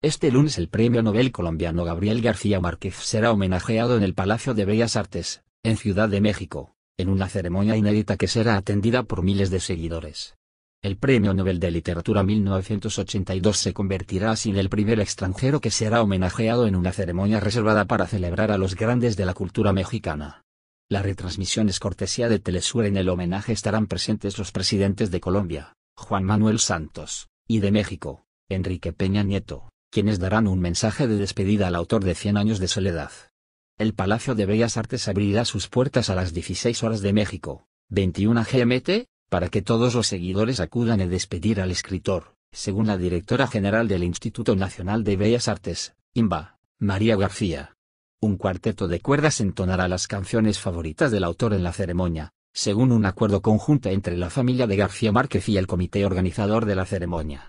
Este lunes el premio Nobel colombiano Gabriel García Márquez será homenajeado en el Palacio de Bellas Artes, en Ciudad de México, en una ceremonia inédita que será atendida por miles de seguidores. El Premio Nobel de Literatura 1982 se convertirá así en el primer extranjero que será homenajeado en una ceremonia reservada para celebrar a los grandes de la cultura mexicana. La retransmisión es cortesía de Telesur. En el homenaje estarán presentes los presidentes de Colombia, Juan Manuel Santos, y de México, Enrique Peña Nieto quienes darán un mensaje de despedida al autor de Cien años de soledad. El Palacio de Bellas Artes abrirá sus puertas a las 16 horas de México, 21 GMT, para que todos los seguidores acudan a despedir al escritor, según la directora general del Instituto Nacional de Bellas Artes, IMBA, María García. Un cuarteto de cuerdas entonará las canciones favoritas del autor en la ceremonia, según un acuerdo conjunto entre la familia de García Márquez y el comité organizador de la ceremonia.